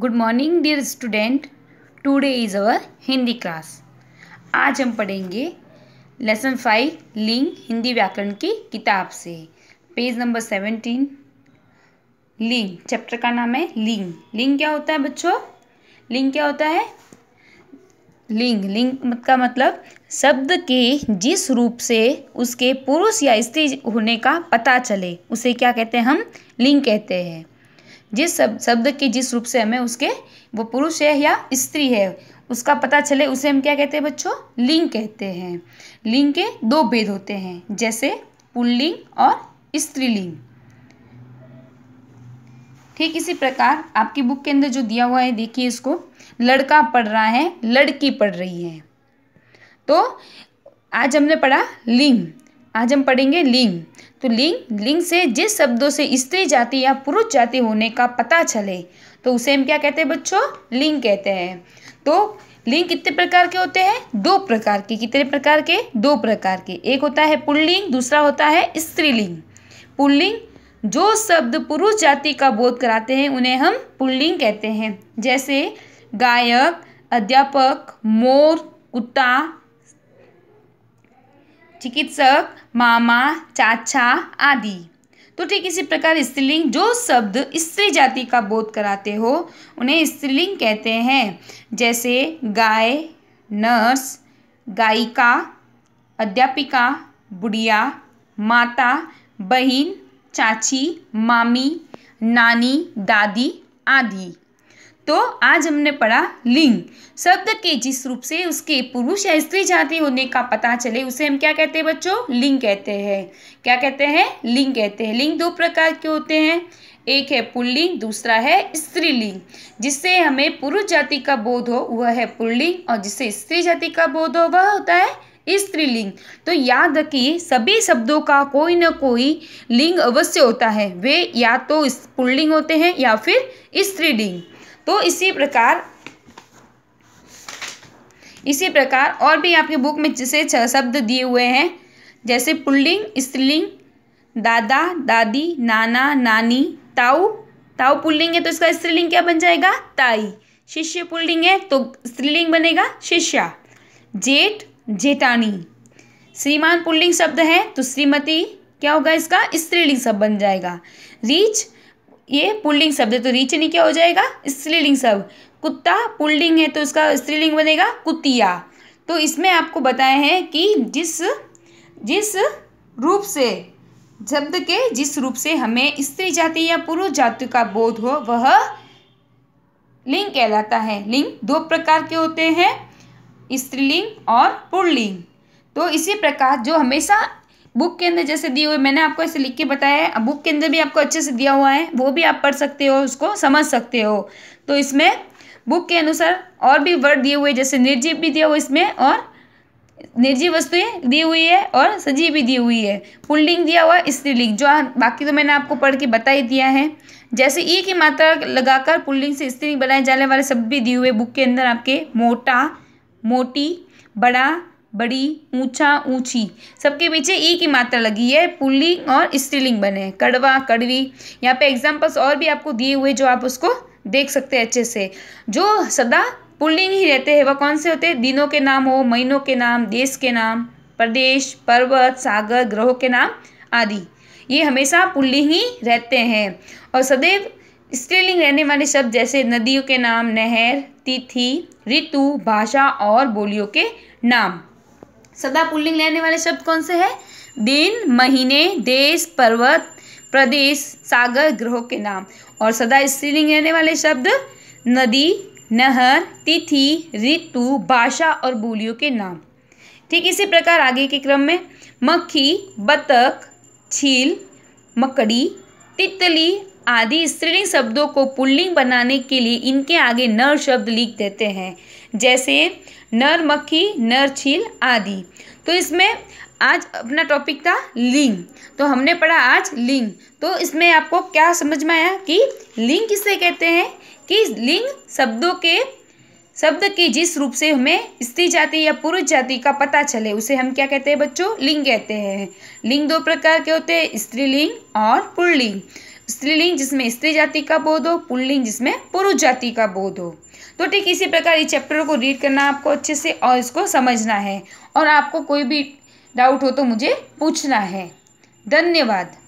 good morning dear student today is our Hindi class आज हम पढ़ेंगे लेसन फाइव लिंग हिंदी व्याकरण की किताब से पेज नंबर सेवेंटीन लिंग चैप्टर का नाम है लिंग लिंग क्या होता है बच्चों लिंग क्या होता है लिंग लिंग का मतलब शब्द के जिस रूप से उसके पुरुष या स्त्री होने का पता चले उसे क्या कहते हैं हम लिंग कहते हैं जिस शब्द के जिस रूप से हमें उसके वो पुरुष है या स्त्री है उसका पता चले उसे हम क्या कहते हैं बच्चों लिंग कहते हैं लिंग के दो भेद होते हैं जैसे पुल्लिंग और स्त्रीलिंग ठीक इसी प्रकार आपकी बुक के अंदर जो दिया हुआ है देखिए इसको लड़का पढ़ रहा है लड़की पढ़ रही है तो आज हमने पढ़ा लिंग आज हम पढ़ेंगे लिंग तो लिंग लिंग से जिस शब्दों से स्त्री जाति या पुरुष जाति होने का पता चले तो उसे हम क्या कहते हैं बच्चों लिंग कहते हैं तो लिंग कितने प्रकार के होते हैं दो प्रकार के कितने प्रकार के दो प्रकार के एक होता है पुल्लिंग दूसरा होता है स्त्रीलिंग पुल्लिंग जो शब्द पुरुष जाति का बोध कराते हैं उन्हें हम पुल्लिंग कहते हैं जैसे गायक अध्यापक मोर कुत्ता चिकित्सक मामा चाचा आदि तो ठीक इसी प्रकार स्त्रीलिंग जो शब्द स्त्री जाति का बोध कराते हो उन्हें स्त्रीलिंग कहते हैं जैसे गाय नर्स गायिका अध्यापिका बुढ़िया माता बहन चाची मामी नानी दादी आदि तो आज हमने पढ़ा लिंग शब्द के जिस रूप से उसके पुरुष या स्त्री जाति होने का पता चले उसे हम क्या कहते हैं बच्चों लिंग कहते हैं क्या कहते हैं लिंग कहते हैं लिंग दो प्रकार के होते हैं एक है पुल्लिंग दूसरा है स्त्रीलिंग जिससे हमें पुरुष जाति का बोध हो वह है पुल्लिंग और जिससे स्त्री जाति का बोध हो वह होता है स्त्रीलिंग तो याद रखिए सभी शब्दों का कोई ना कोई लिंग अवश्य होता है वे या तो पुल्लिंग होते हैं या फिर स्त्रीलिंग तो इसी प्रकार इसी प्रकार और भी आपके बुक में जैसे शब्द दिए हुए हैं जैसे पुल्लिंग स्त्रीलिंग दादा दादी नाना नानी ताऊ ताऊ पुल्लिंग है तो इसका स्त्रीलिंग क्या बन जाएगा ताई शिष्य पुल्लिंग है तो स्त्रीलिंग बनेगा शिष्या जेठ जेठानी श्रीमान पुल्लिंग शब्द है तो श्रीमती क्या होगा इसका स्त्रीलिंग शब्द बन जाएगा रीच ये पुल्लिंग शब्द है तो रीचनी क्या हो जाएगा स्त्रीलिंग शब्द कुत्ता पुल्लिंग है तो इसका स्त्रीलिंग बनेगा कुतिया तो इसमें आपको बताया हैं कि जिस जिस रूप से शब्द के जिस रूप से हमें स्त्री जाति या पुरुष जाति का बोध हो वह लिंग कहलाता है लिंग दो प्रकार के होते हैं स्त्रीलिंग और पुल्लिंग तो इसी प्रकार जो हमेशा बुक के अंदर जैसे दिए हुए मैंने आपको ऐसे लिख के बताया है बुक के अंदर भी आपको अच्छे से दिया हुआ है वो भी आप पढ़ सकते हो उसको समझ सकते हो तो इसमें बुक के अनुसार और भी वर्ड दिए हुए जैसे निर्जीव भी दिया हुआ इसमें और निर्जीव वस्तुएं दी हुई है और सजीव भी दी हुई है पुल्लिंग दिया हुआ स्त्रीलिंग जो बाकी तो मैंने आपको पढ़ के बता ही दिया है जैसे ई की मात्रा लगाकर पुल्लिंग से स्त्रीलिंग बनाए जाने वाले शब्द भी दिए हुए बुक के अंदर आपके मोटा मोटी बड़ा बड़ी ऊंचा ऊंची सबके पीछे ई की मात्रा लगी है पुल्लिंग और स्त्रीलिंग बने कड़वा कड़वी यहाँ पे एग्जाम्पल्स और भी आपको दिए हुए जो आप उसको देख सकते हैं अच्छे से जो सदा पुल्लिंग ही रहते हैं वह कौन से होते हैं दिनों के नाम हो महीनों के नाम देश के नाम प्रदेश पर्वत सागर ग्रहों के नाम आदि ये हमेशा पुल्लिंग ही रहते हैं और सदैव स्त्रीलिंग रहने वाले शब्द जैसे नदियों के नाम नहर तिथि ऋतु भाषा और बोलियों के नाम सदा पुल्लिंग लेने वाले शब्द कौन से हैं दिन महीने देश पर्वत प्रदेश सागर ग्रहों के नाम और सदा स्त्रीलिंग लेने वाले शब्द नदी नहर तिथि ऋतु भाषा और बोलियों के नाम ठीक इसी प्रकार आगे के क्रम में मक्खी बतख छील मकड़ी तितली आदि स्त्रीलिंग शब्दों को पुल्लिंग बनाने के लिए इनके आगे नर शब्द लिख देते हैं जैसे नर मक्खी नर छील आदि तो इसमें आज अपना टॉपिक था लिंग तो हमने पढ़ा आज लिंग तो इसमें आपको क्या समझ में आया कि लिंग किसे कहते हैं कि लिंग शब्दों के शब्द की जिस रूप से हमें स्त्री जाति या पुरुष जाति का पता चले उसे हम क्या कहते हैं बच्चों लिंग कहते हैं लिंग दो प्रकार के होते हैं स्त्रीलिंग और पुल्लिंग स्त्रीलिंग जिसमें स्त्री जाति का बोध हो पुल्लिंग जिसमें पुरुष जाति का बोध हो तो ठीक इसी प्रकार इस चैप्टर को रीड करना आपको अच्छे से और इसको समझना है और आपको कोई भी डाउट हो तो मुझे पूछना है धन्यवाद